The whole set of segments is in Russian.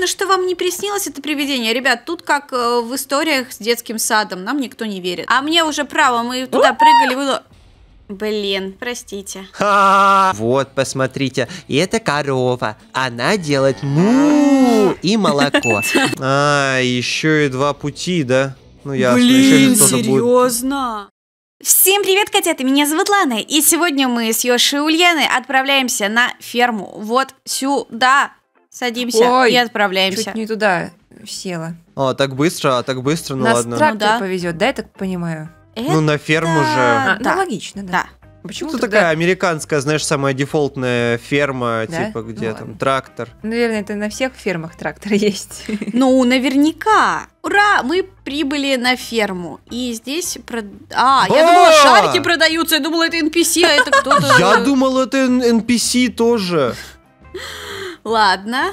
уверена, что вам не приснилось это привидение. Ребят, тут как э, в историях с детским садом, нам никто не верит. А мне уже право, мы туда прыгали, было... Блин, простите. Ха -ха -ха. Вот, посмотрите, это корова. Она делает му и молоко. А, еще и два пути, да? Ну ясно. Блин, серьезно? Всем привет, котята! Меня зовут Лана, и сегодня мы с Йошей и Ульяной отправляемся на ферму. Вот сюда садимся Ой, и отправляемся. Чуть не туда села. А, так быстро, а так быстро, ну Нас ладно. На трактор ну, да. повезет, да, я так понимаю? Это... Ну, на ферму же. А, ну, да. Ну, логично, да. да. А почему Это ну, тогда... такая американская, знаешь, самая дефолтная ферма, да? типа где ну, там ладно. трактор. Наверное, это на всех фермах трактор есть. Ну, наверняка. Ура, мы прибыли на ферму. И здесь... Прод... А, я думала, шарики продаются. Я думала, это NPC, а это кто-то... Я думал, это NPC тоже. Ладно.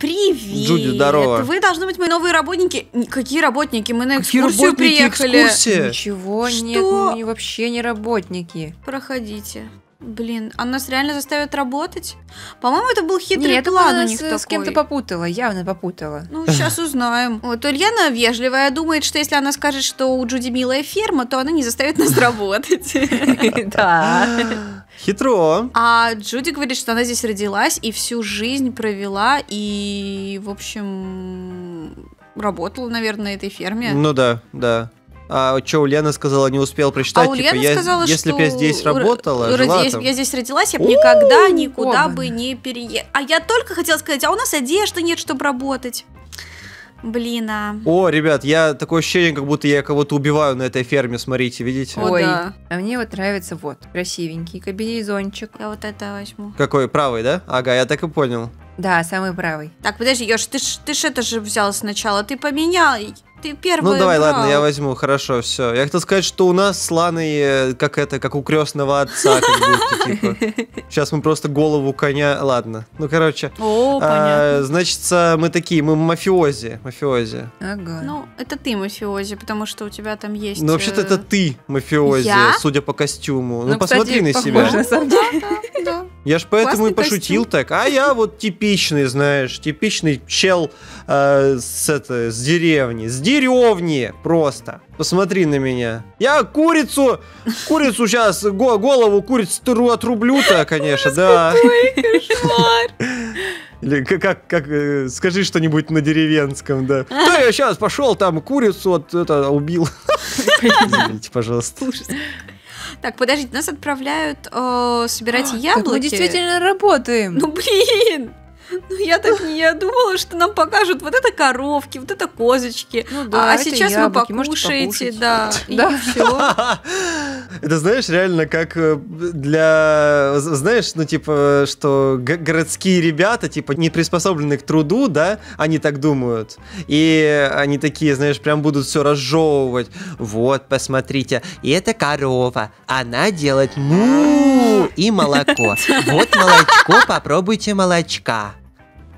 Привет! Джуди, здорово. Вы должны быть мои новые работники. Какие работники? Мы на экскурсию Какие работники, приехали. Экскурсия? Ничего, Что? нет, мы вообще не работники. Проходите. Блин, а нас реально заставят работать? По-моему, это был хитрый Нет, план это у них такой. с кем-то попутала, явно попутала. Ну, сейчас узнаем. Вот, Ульяна вежливая, думает, что если она скажет, что у Джуди милая ферма, то она не заставит нас работать. Да. Хитро. А Джуди говорит, что она здесь родилась и всю жизнь провела, и, в общем, работала, наверное, на этой ферме. Ну да, да. А что, Ульяна сказала, не успел прочитать? А Ульяна типа, я, сказала, если что... бы я здесь работала, жила я, там... я здесь родилась, я бы никогда никуда бы не переехала. А я только хотела сказать, а у нас одежды нет, чтобы работать. Блин, а... О, ребят, я такое ощущение, как будто я кого-то убиваю на этой ферме, смотрите, видите? Ой, да. а мне вот нравится вот, красивенький кабинезончик. Я вот это возьму. Какой, правый, да? Ага, я так и понял. Да, самый правый. Так, подожди, Ёж, ты ж, ты ж это же взял сначала, ты поменял ты первый. Ну давай, брал. ладно, я возьму, хорошо, все. Я хотел сказать, что у нас с э, как это, как у крестного отца, как будто, типа. Сейчас мы просто голову коня, ладно. Ну, короче. О, понятно. А, Значит, мы такие, мы мафиози, мафиози. Ага. Ну, это ты мафиози, потому что у тебя там есть... Ну, вообще-то э, это ты мафиози, судя по костюму. Ну, ну посмотри на себя. Я ж поэтому и пошутил костюм. так. А я вот типичный, знаешь, типичный чел э, с, это, с деревни. С деревни просто. Посмотри на меня. Я курицу, курицу сейчас, го, голову курицу отрублю-то, конечно, да. Или как, как, как э, скажи что-нибудь на деревенском, да. Да, я сейчас пошел там курицу от это убил. пожалуйста. Так, подождите, нас отправляют э, собирать яблоки. мы действительно работаем. Ну блин! Ну, я так не я думала, что нам покажут вот это коровки, вот это козочки. Ну, да, а это сейчас яблоки, вы покушаете, да, да, и все. Это знаешь, реально, как э, для... Знаешь, ну, типа, что городские ребята, типа, не приспособлены к труду, да, они так думают. И они такие, знаешь, прям будут все разжевывать. Вот, посмотрите, и это корова, она делает му и молоко. Вот молочко, попробуйте молочка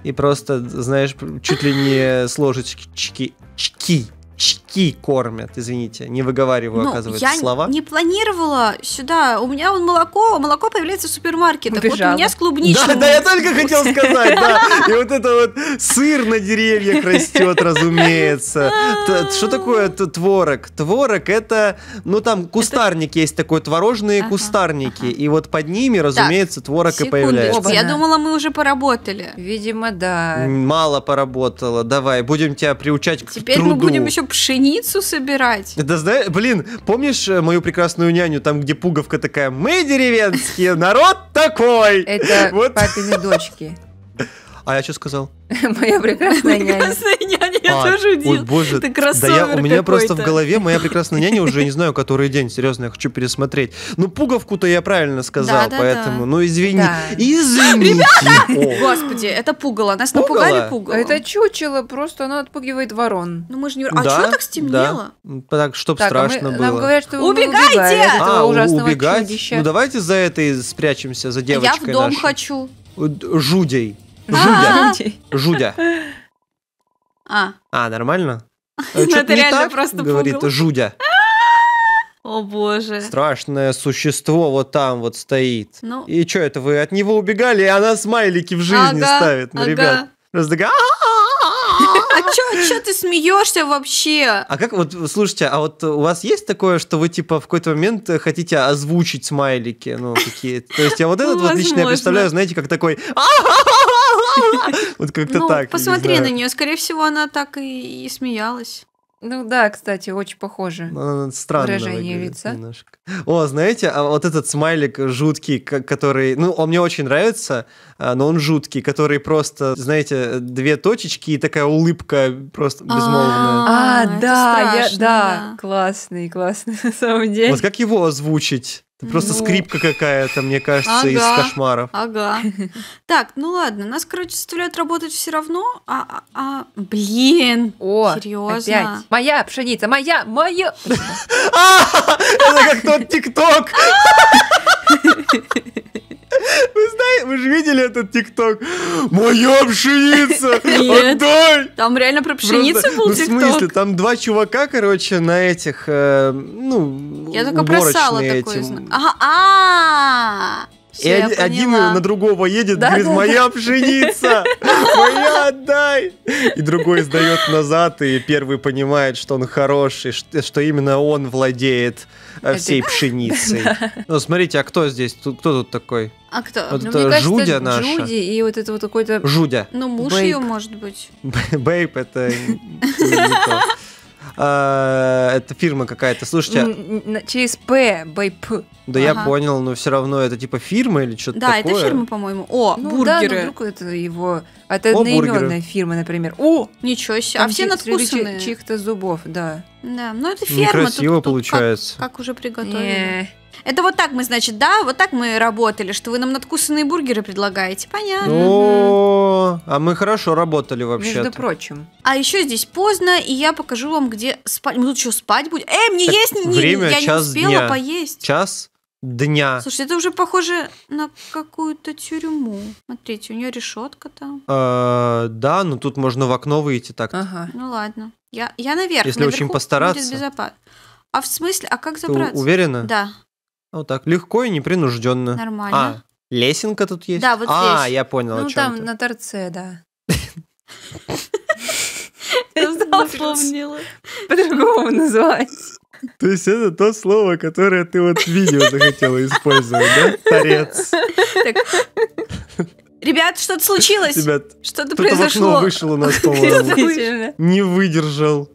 и просто, знаешь, чуть ли не с ложечки чки, чки, чки Ки кормят, извините, не выговариваю, ну, оказывается, я слова. Я не планировала сюда. У меня он молоко, молоко появляется в супермаркетах. Убежала. Вот у меня с клубничным. Да, да, я только хотел сказать, да. И вот это вот сыр на деревьях растет, разумеется. Что такое творог? Творог это, ну там кустарники есть такой, творожные кустарники. И вот под ними, разумеется, творог и появляется. Я думала, мы уже поработали. Видимо, да. Мало поработала. Давай, будем тебя приучать к труду. Теперь мы будем еще пшеницу больницу собирать. Да знаешь, блин, помнишь э, мою прекрасную няню, там, где пуговка такая, мы деревенские, народ такой. Это вот. папины дочки. А я что сказал? Моя прекрасная няня. Прекрасная няня, я а, тоже удивил. боже, ты Да я, у меня просто в голове моя прекрасная няня уже не знаю, который день. Серьезно, я хочу пересмотреть. Ну, пуговку-то я правильно сказал, поэтому, ну, извини. Извините. Господи, это пугало. Нас напугали пугало. Это чучело, просто оно отпугивает ворон. Ну, мы же не... А что так стемнело? Так, чтоб а страшно было. Нам говорят, что Убегайте! А, этого Ну, давайте за этой спрячемся, за девочкой Я в дом хочу. Э, жудей. Жудя. А. Жудя. А. А, нормально? Ну, это реально просто Говорит, жудя. О боже. Страшное существо вот там вот стоит. Ну. И что это вы от него убегали, и она смайлики в жизни ставит на ребят. Просто А чё, а чё ты смеешься вообще? А как вот, слушайте, а вот у вас есть такое, что вы типа в какой-то момент хотите озвучить смайлики, ну какие То есть я вот этот вот лично я представляю, знаете, как такой... Вот как-то ну, так. Посмотри на нее, скорее всего, она так и смеялась. Ну да, кстати, очень похоже. Ну, Странное выражение лица. Немножко. О, знаете, а вот этот смайлик жуткий, который, ну, он мне очень нравится, а, но он жуткий, который просто, знаете, две точечки и такая улыбка просто а, безмолвная. А, да, я, да, классный, классный на самом деле. Вот как его озвучить? Это просто ну... скрипка какая-то, мне кажется, ага, из кошмаров. Ага. Так, ну ладно, нас, короче, заставляют работать все равно, а, а, а... блин, О, серьезно. Опять. Моя пшеница, моя, моя. А, это как тот ТикТок. Вы знаете, вы же видели этот ТикТок? Моя пшеница! Нет. Отдай! Там реально про пшеницу был ТикТок? Ну, в смысле? Там два чувака, короче, на этих, э, ну, Я только про сало такое знаю. Ага, а все, и один, один на другого едет, да, говорит, да, моя да. пшеница, моя отдай. И другой сдает назад, и первый понимает, что он хороший, что именно он владеет э, всей пшеницей. Ну, смотрите, а кто здесь, кто тут такой? А кто? Вот ну, это мне кажется, Жудя это наша. Жуди и вот это вот какой-то... Жудя. Ну, муж Бейб. ее, может быть. Бейб, это А, это фирма какая-то, слушайте. А Через П, БП. Да я понял, но все равно это типа фирма или что-то такое. Да, это фирма, по-моему. О, ну, бургеры. Да, вдруг это его... Это О, одноименная фирма, например. О, ничего себе. а все надкусанные. Чьих-то зубов, да. Да, ну это фирма. Некрасиво получается. Как, уже приготовили. Э, это вот так мы, значит, да, вот так мы работали, что вы нам надкусанные бургеры предлагаете. Понятно. О, а мы хорошо работали вообще. Между прочим. А еще здесь поздно, и я покажу вам, где спать. Мы тут что, спать будем? Эй, мне есть Время, я не успела поесть. Час дня. Слушай, это уже похоже на какую-то тюрьму. Смотрите, у нее решетка там. Э -э да, но тут можно в окно выйти так. -то. Ага. Ну ладно. Я, я наверх. Если Наверху очень постараться. Будет безопасно. А в смысле, а как забраться? Ты уверена? Да. Вот ну, так. Легко и непринужденно. Нормально. А, лесенка тут есть? Да, вот а, здесь. А, я понял, Ну, там на торце, да. Запомнила. По-другому называть. То есть это то слово, которое ты вот в видео захотела использовать, да? Торец. Ребят, что-то случилось. Ребят, что-то произошло. Кто-то вышло на стол. Не выдержал.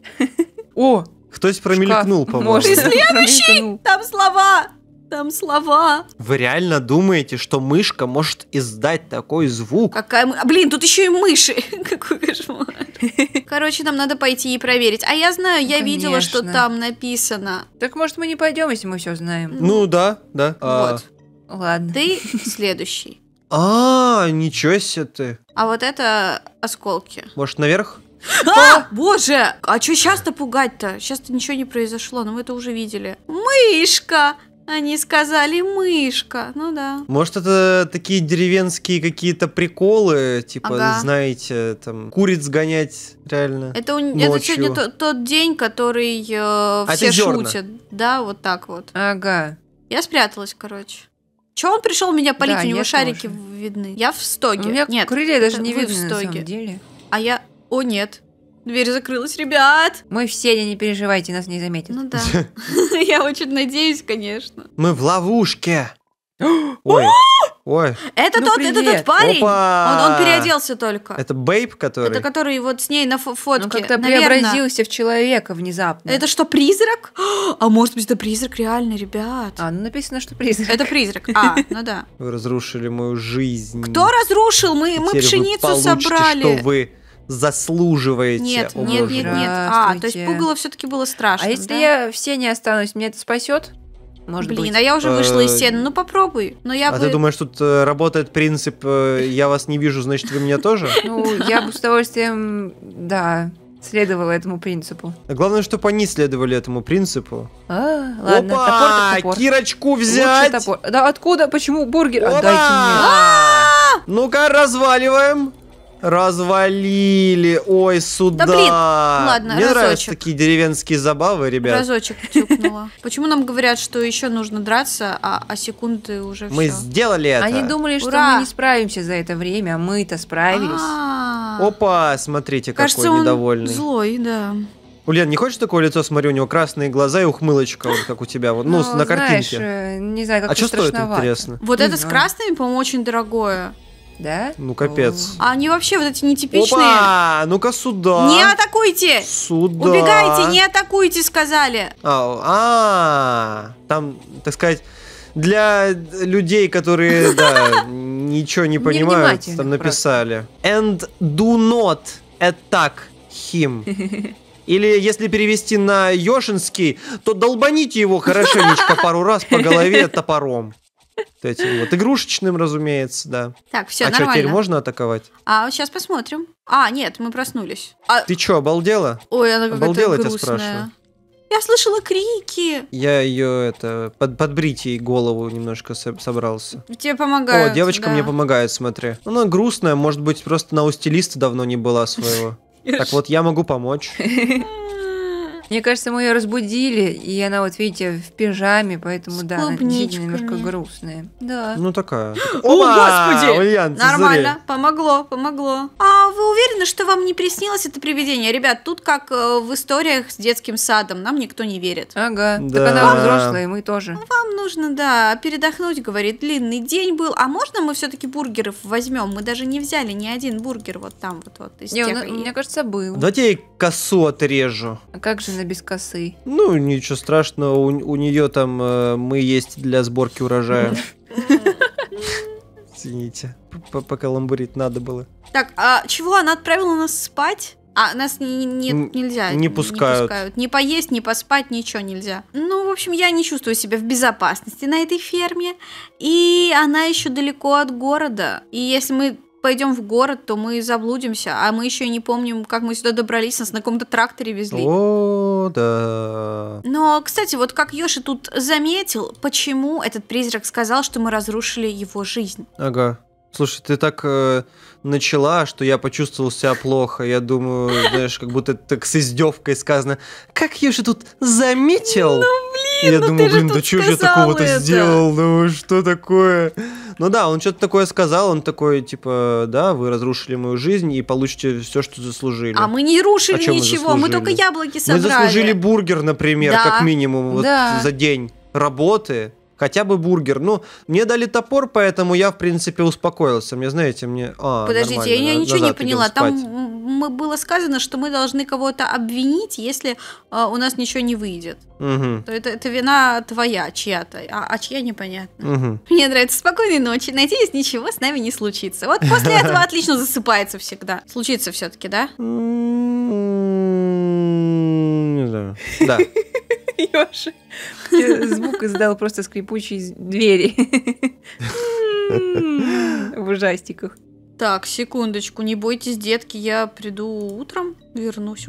О, кто-то промелькнул, по-моему. Ты следующий! Там слова! Там слова. Вы реально думаете, что мышка может издать такой звук? Какая мы... блин, тут еще и мыши. Какой кошмар. Короче, нам надо пойти и проверить. А я знаю, я Конечно. Ну, видела, что там написано. Так может мы не пойдем, если мы все знаем? Ну да, да. А, вот. А... Ладно. Ты следующий. А, ничего себе ты. А вот это осколки. Может, наверх? А, а! боже! А что сейчас-то пугать-то? Сейчас-то ничего не произошло, но мы это уже видели. Мышка! Они сказали мышка, ну да. Может, это такие деревенские какие-то приколы, типа, ага. знаете, там, куриц гонять реально Это, у... это сегодня то, тот день, который э, а все шутят. Да, вот так вот. Ага. Я спряталась, короче. Че он пришел меня полить? Да, у него шарики тоже. видны. Я в стоге. У меня нет, крылья даже не видны в стоге. На самом деле. А я... О, нет. Дверь закрылась, ребят! Мы все, не переживайте, нас не заметят. Ну да. Я очень надеюсь, конечно. Мы в ловушке. Ой. Ой. Это ну, тот, привет. это тот парень. Он, он переоделся только. Это Бейб, который. Это который вот с ней на фотке. Он как-то преобразился в человека внезапно. Это что, призрак? А может быть, это призрак реально, ребят? А, ну написано, что призрак. Это призрак. А, ну да. Вы разрушили мою жизнь. Кто разрушил? Мы, Теперь мы пшеницу вы собрали. Что вы заслуживаете. Нет, нет, нет, нет. А, то есть пугало все-таки было страшно. А если я в сене останусь, меня это спасет? Может Блин, быть. а я уже вышла из э, сена. Ну попробуй. Но ну, я а бы... ты думаешь, тут э, работает принцип э, «я вас не вижу, значит, вы меня тоже»? Ну, я бы с удовольствием, да, следовала этому принципу. Главное, чтобы они следовали этому принципу. А, ладно, Опа! топор Кирочку взять! Да откуда? Почему бургер? Отдайте мне. А! Ну-ка, разваливаем. Развалили, ой, сюда. Да блин, ладно, Мне разочек. нравятся такие деревенские забавы, ребят. Разочек тюкнула. Почему нам говорят, что еще нужно драться, а, а секунды уже Мы все? сделали это. Они думали, что Ура! мы не справимся за это время, а мы-то справились. А-а-а. Опа, смотрите, Кажется, какой он недовольный. злой, да. Ульян, не хочешь такое лицо? Смотри, у него красные глаза и ухмылочка, вот как у тебя, вот, ну, ну на знаешь, картинке. Э, не знаю, как А что стоит, интересно? Вот не это знаю. с красными, по-моему, очень дорогое. Да? Ну, капец. А они вообще вот эти нетипичные. Опа! Ну-ка сюда. Не атакуйте! Сюда. Убегайте, не атакуйте, сказали. А, а, -а. там, так сказать, для людей, которые, да, ничего не понимают, там написали. And do not attack him. Или если перевести на Йошинский, то долбаните его хорошенечко пару раз по голове топором. То есть вот игрушечным, разумеется, да. Так, все, а нормально. А что, теперь можно атаковать? А, сейчас посмотрим. А, нет, мы проснулись. А... Ты что, обалдела? Ой, она какая-то Обалдела, грустная. тебя спрашиваю. Я слышала крики. Я ее это под подбрить ей голову немножко собрался. Тебе помогают. О, девочка да. мне помогает, смотри. Ну, она грустная, может быть, просто на устилиста давно не была своего. Так вот, я могу помочь. Мне кажется, мы ее разбудили, и она вот, видите, в пижаме, поэтому, С да, она немножко грустная. Да. Ну, такая. такая. О, господи! Ульян, Нормально, зря. помогло, помогло. А вы уверены, что вам не приснилось это привидение? Ребят, тут как э, в историях с детским садом, нам никто не верит. Ага, да. так она взрослая, мы тоже. Ну, вам нужно, да, передохнуть, говорит, длинный день был, а можно мы все-таки бургеров возьмем? Мы даже не взяли ни один бургер вот там вот, вот из не, тех. Он, ну, Мне кажется, был. Давайте я ей косу отрежу. А как же Лиза без косы. Ну, ничего страшного, у, у нее там э, мы есть для сборки урожая. Извините, пока ламбурить надо было. Так, а чего она отправила нас спать? А, нас не, не, нельзя. Не пускают. не пускают. Не поесть, не поспать, ничего нельзя. Ну, в общем, я не чувствую себя в безопасности на этой ферме. И она еще далеко от города. И если мы пойдем в город, то мы заблудимся, а мы еще не помним, как мы сюда добрались, нас на каком-то тракторе везли. О, да. Но, кстати, вот как Йоши тут заметил, почему этот призрак сказал, что мы разрушили его жизнь. Ага. Слушай, ты так э, начала, что я почувствовал себя плохо. Я думаю, знаешь, как будто так с издевкой сказано. Как я же тут заметил? Ну, блин, я ну думаю, блин, да что же я такого-то сделал? Ну, что такое? Ну да, он что-то такое сказал, он такой, типа, да, вы разрушили мою жизнь и получите все, что заслужили. А мы не рушили а ничего, мы, мы только яблоки собрали. Мы заслужили бургер, например, да. как минимум, вот да. за день работы хотя бы бургер. Ну, мне дали топор, поэтому я, в принципе, успокоился. Мне, знаете, мне... А, Подождите, я, я ничего не поняла. Там мы, было сказано, что мы должны кого-то обвинить, если а, у нас ничего не выйдет. Угу. То это, это вина твоя, чья-то, а, а чья непонятно. Угу. Мне нравится спокойной ночи. Надеюсь, ничего с нами не случится. Вот после этого отлично засыпается всегда. Случится все-таки, да? Не знаю. Да. Лёши. Звук издал просто скрипучий из двери. В ужастиках. Так, секундочку, не бойтесь, детки, я приду утром вернусь.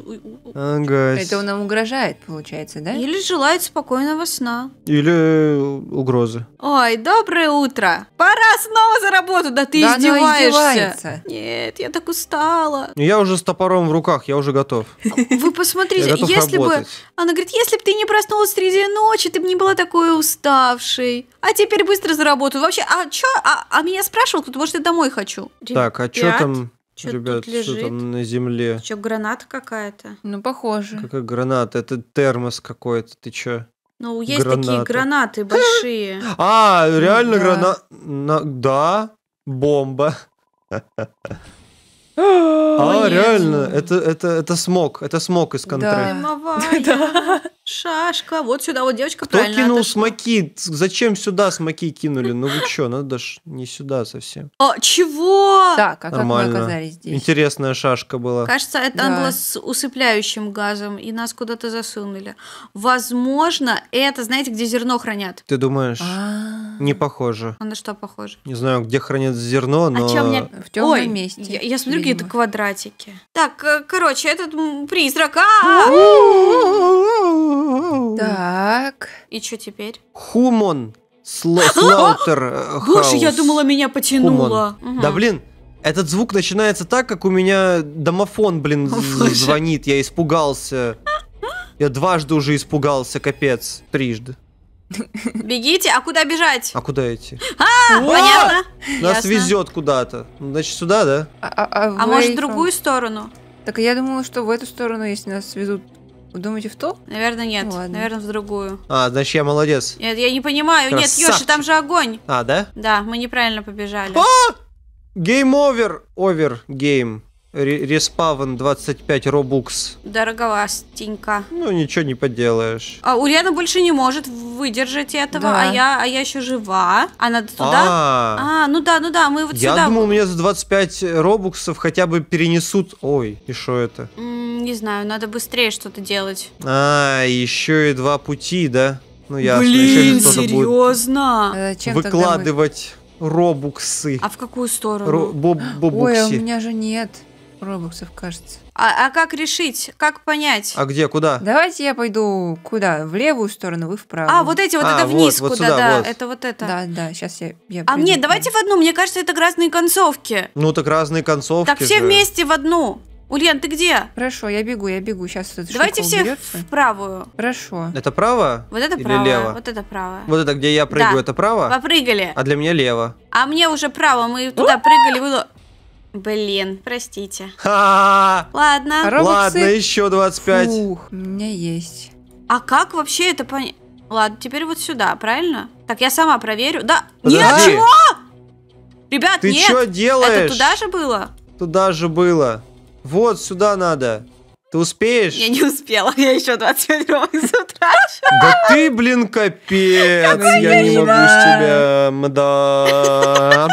Ага. Это он нам угрожает, получается, да? Или желает спокойного сна. Или угрозы. Ой, доброе утро. Пора снова за работу, да ты да издеваешься. Нет, я так устала. Ну, я уже с топором в руках, я уже готов. Вы посмотрите, если бы... Она говорит, если бы ты не проснулась среди ночи, ты бы не была такой уставшей. А теперь быстро за работу. Вообще, а чё? А, а меня спрашивал кто-то, может, я домой хочу. Так, а чё там? Что Ребят, тут лежит? что там на земле? Что, граната какая-то? Ну, похоже. Какая граната? Это термос какой-то, ты чё? Ну, есть граната. такие гранаты большие. А, реально да. граната? Да, бомба. А, реально, это, это, это смог, это смог из контра. Да. Шашка, вот сюда вот девочка Кто правильно. кинул смоки? Зачем сюда смоки кинули? Ну вы чё, надо ж не сюда совсем. А, чего? Да, как, Нормально. как мы оказались здесь. Интересная шашка была. Кажется, это да. она была с усыпляющим газом, и нас куда-то засунули. Возможно, это, знаете, где зерно хранят. Ты думаешь? А-а-а. Не похоже. А на что похоже? Не знаю, где хранят зерно, а но... А чем мне... В темном Ой, месте. Я, я смотрю какие-то квадратики. Так, э, короче, этот призрак. А! Так. И что теперь? Хумон. Слаутер Боже, э, я думала, меня потянуло. Да блин, этот звук начинается так, как у меня домофон, блин, звонит. Я испугался. Я дважды уже испугался, капец. Трижды. Бегите, а куда бежать? А куда идти? А, понятно. Нас везет куда-то. Ну, значит, сюда, да? А, а, а, а может, в другую сторону? Так я думала, что в эту сторону, если нас везут вы думаете в то? Наверное, нет. ладно. Наверное, в другую. А, значит, я молодец. Нет, я не понимаю. Красавчик. Нет, Ёши, там же огонь. А, да? Да, мы неправильно побежали. А! Гейм овер. Овер гейм. Респавн 25 робукс. Дороговастенько. Ну, ничего не поделаешь. А Ульяна больше не может выдержать этого, да. а, я, а я еще жива. Она а туда? А, а ну да, ну да, мы вот я сюда. Я думал, у меня за 25 робуксов хотя бы перенесут... Ой, и что это? М-м, не знаю, надо быстрее что-то делать. А, еще и два пути, да? Ну, я. Блин, серьезно? Будет э, выкладывать робуксы. А в какую сторону? Ро боб бобукси. Ой, а у меня же нет робоксов, кажется. А, а как решить? Как понять? А где, куда? Давайте я пойду куда? В левую сторону, вы вправо. А, вот эти вот, а, это вниз вот, куда, сюда, да, вот. это вот это. Да, да, сейчас я... я а мне давайте в одну, мне кажется, это разные концовки. Ну так разные концовки Так все же. вместе в одну. Ульян, ты где? Хорошо, я бегу, я бегу. Сейчас эта Давайте все в правую. Хорошо. Это право? Вот это Или право. лево? Вот это право. Вот это, где я прыгаю, да. это право? Попрыгали. А для меня лево. А мне уже право, мы туда прыгали. Вы... Блин, простите. Ха-ха-ха! Ладно. Робоксы. Ладно, еще 25. Фух, у меня есть. А как вообще это понять? Ладно, теперь вот сюда, правильно? Так, я сама проверю. Да, Подожди. нет, чего? Ребят, Ты нет. что делаешь? Это туда же было? Туда же было. Вот сюда надо. Ты успеешь? Я не успела, я еще 25 ровных затрачу. Да ты, блин, капец, я не могу с тебя, мда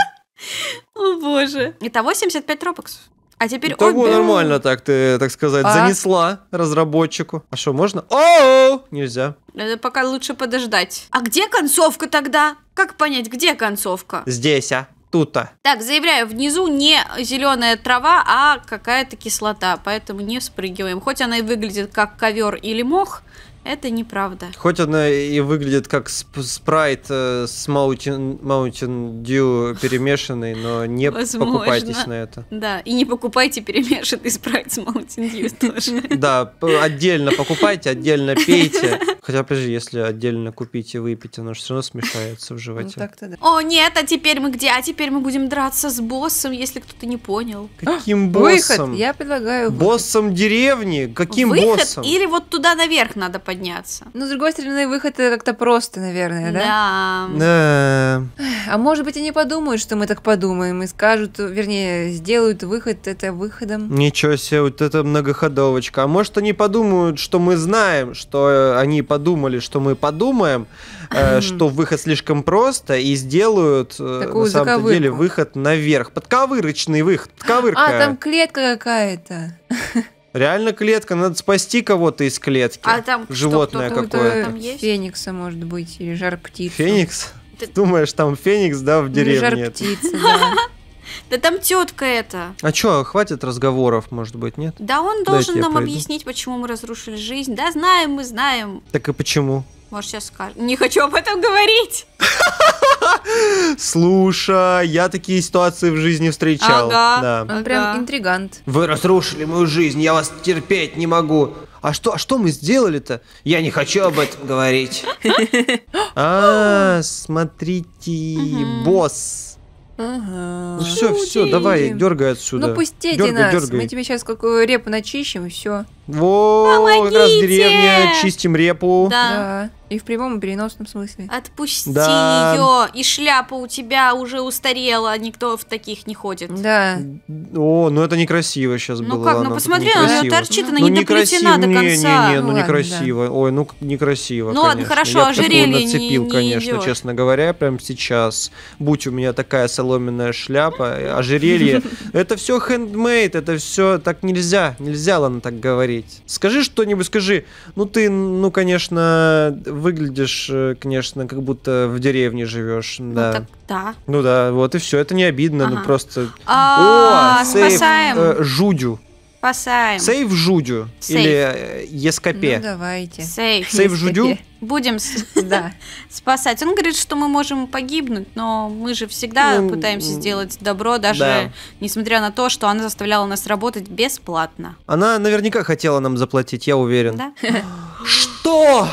боже. Итого 85 робоксов. А теперь Того обе... нормально так ты, так сказать, а? занесла разработчику. А что, можно? О, нельзя. Это пока лучше подождать. А где концовка тогда? Как понять, где концовка? Здесь, а? Тут-то. Так, заявляю, внизу не зеленая трава, а какая-то кислота, поэтому не спрыгиваем. Хоть она и выглядит как ковер или мох, это неправда. Хоть она и выглядит как спрайт э, с Mountain, Mountain Dew перемешанный, но не Возможно. покупайтесь на это. Да, и не покупайте перемешанный спрайт с Mountain Dew тоже. Да, отдельно покупайте, отдельно пейте. Хотя, подожди, если отдельно купите и выпьете, оно же все равно смешается в ну, животе. Ну, да. О, нет, а теперь мы где? А теперь мы будем драться с боссом, если кто-то не понял. Каким боссом? Выход, я предлагаю Боссом деревни? Каким выход боссом? или вот туда наверх надо подняться. Но, с другой стороны, выход это как-то просто, наверное, да? Да. да. А может быть, они подумают, что мы так подумаем, и скажут, вернее, сделают выход это выходом. Ничего себе, вот это многоходовочка. А может, они подумают, что мы знаем, что э, они подумали, что мы подумаем, э, что выход слишком просто, и сделают, э, Такую на самом деле, выход наверх. Подковырочный выход, а, подковырка. А, там клетка какая-то. Реально клетка, надо спасти кого-то из клетки. А там животное что, какое-то. Феникса, может быть, или жар птица. Феникс? Ты... Думаешь, там феникс, да, в ну, деревне? Или жар птица, да. Да там тетка это. А чё, хватит разговоров, может быть, нет? Да он должен нам объяснить, почему мы разрушили жизнь. Да знаем, мы знаем. Так и почему? Может, сейчас скажешь. Не хочу об этом говорить. Слушай, я такие ситуации в жизни встречал. Ага. Да. Он прям ага. интригант. Вы разрушили мою жизнь, я вас терпеть не могу. А что, а что мы сделали-то? Я не хочу об этом говорить. А, смотрите, босс. Ага. Ну все, Люди. все, давай, дергай отсюда. Ну пустите дергай, нас, дергай. мы тебе сейчас какую репу начищем и все. Во, Помогите! как раз деревня, чистим репу. Да. да. И в прямом и переносном смысле. Отпусти да. ее, и шляпа у тебя уже устарела, никто в таких не ходит. Да. О, ну это некрасиво сейчас ну было. Ну как, ну посмотри, она торчит, она ну, не доплетена до конца. Не, не, не, ну, ну некрасиво. Да. Ой, ну некрасиво, Ну ладно, хорошо, Я ожерелье нацепил, не, не конечно, идет. честно говоря, прям сейчас. Будь у меня такая соломенная шляпа, ожерелье. Это все хендмейд, это все так нельзя. Нельзя, ладно, так говорить. Скажи что-нибудь, скажи. Ну ты, ну конечно, выглядишь, э, конечно, как будто в деревне живешь. Ну, да. Так, да. Ну да, вот и все. Это не обидно, ну ага. ну просто. А, О, сейф э, Жудю. Спасаем. Сейв Жудю или э, Ескопе. Ну, давайте. Сейф. Сейф Жудю. Будем спасать. Он говорит, что мы можем погибнуть, но мы же всегда ну, пытаемся сделать добро, даже несмотря на то, что она заставляла нас работать бесплатно. Она наверняка хотела нам заплатить, я уверен. Да. Что?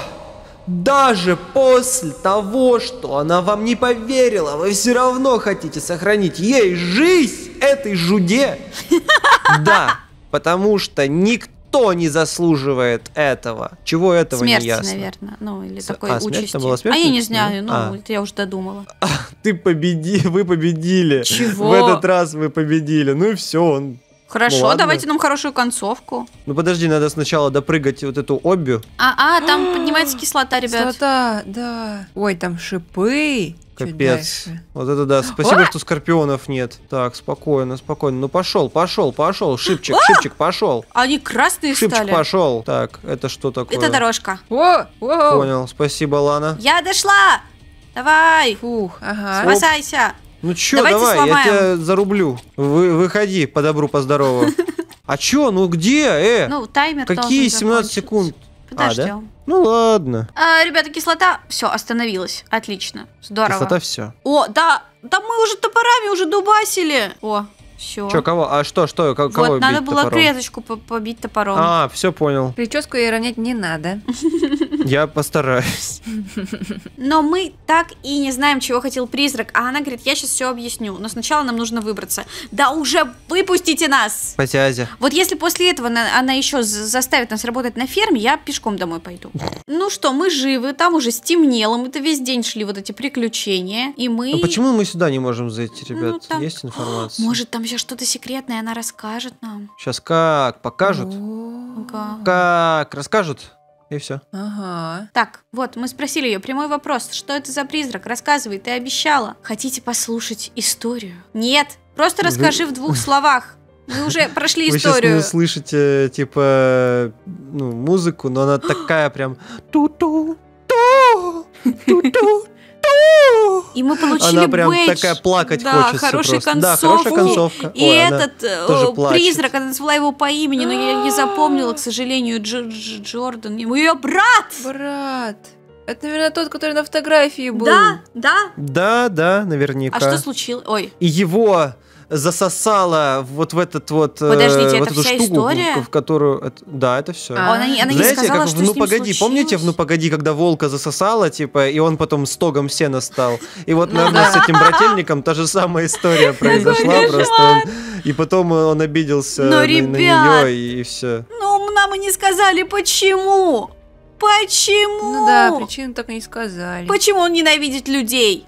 Даже после того, что она вам не поверила, вы все равно хотите сохранить ей жизнь этой жуде. Да, потому что никто не заслуживает этого. Чего этого смерть, не ясно? наверное. Ну, или С... такой а, участи. а я не знаю, ну, а. я уже додумала. А, ты победи, вы победили. Чего? В этот раз вы победили. Ну и все, он Хорошо, ну, давайте нам хорошую концовку. Ну подожди, надо сначала допрыгать вот эту обью. А, а, там поднимается кислота, ребят. Кислота, да. Ой, там шипы. Капец. Вот это да. Спасибо, что скорпионов нет. Так, спокойно, спокойно. Ну пошел, пошел, пошел. Шипчик, шипчик, пошел. Они красные шипчик стали. Шипчик пошел. Так, это что такое? Это дорожка. О, о. Понял, спасибо, Лана. Я дошла. Давай. Фух, ага. Спасайся. Ну чё, давай, сломаем. я тебя зарублю. Вы, выходи по добру, по здорову. А чё, ну где, э? Ну, таймер Какие 17 секунд? А, Подождем. Ну ладно. А, ребята, кислота, все, остановилась. Отлично. Здорово. Кислота все. О, да, да мы уже топорами уже дубасили. О, все. Че, кого? А что, что? Кого вот, надо было топором? клеточку побить топором. А, все понял. Прическу ей ронять не надо. Я постараюсь. Но мы так и не знаем, чего хотел призрак. А она говорит, я сейчас все объясню. Но сначала нам нужно выбраться. Да уже выпустите нас! Потязи. Вот если после этого она, она еще заставит нас работать на ферме, я пешком домой пойду. ну что, мы живы, там уже стемнело. Мы-то весь день шли вот эти приключения. И мы... А почему мы сюда не можем зайти, ну, ребят? Ну, там... Есть информация? Может, там сейчас что-то секретное она расскажет нам. Сейчас как? Покажут? Как? Расскажут? И все. Ага. Так, вот, мы спросили ее прямой вопрос. Что это за призрак? Рассказывай, ты обещала. Хотите послушать историю? Нет, просто расскажи в двух словах. Мы уже прошли историю. Вы сейчас не услышите, типа, ну, музыку, но она такая прям... Ту-ту, ту, ту-ту, и мы получили Она прям бейдж. такая плакать да, хочется хорошая просто. Концовку. Да, хорошая концовка. И Ой, этот э, призрак, она назвала его по имени, но я не запомнила, к сожалению, Дж -Дж Джордан. Ему ее брат! Брат. Это, наверное, тот, который на фотографии был. Да, да. Да, да, наверняка. А что случилось? Ой. И его засосала вот в этот вот... Э, Подождите, вот это эту вся штуку, история? В которую... Да, это все. А, она, она Знаете, не сказала, как что в «Ну погоди», случилось? помните в «Ну погоди», когда волка засосала, типа, и он потом стогом сена стал? И вот, ну наверное, с этим брательником та же самая история произошла просто. И потом э, он обиделся ну, на нее, и все. Ну, нам и не сказали, почему. Почему? Ну да, причину так и не сказали. Почему он ненавидит людей?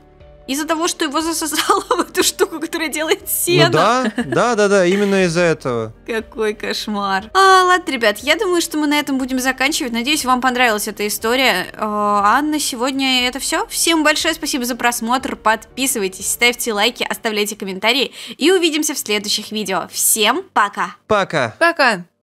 Из-за того, что его засосало в эту штуку, которая делает сено. Ну да, да, да, да, именно из-за этого. Какой кошмар. А, ладно, ребят, я думаю, что мы на этом будем заканчивать. Надеюсь, вам понравилась эта история. Э, а на сегодня это все. Всем большое спасибо за просмотр. Подписывайтесь, ставьте лайки, оставляйте комментарии. И увидимся в следующих видео. Всем пока. Пока. Пока.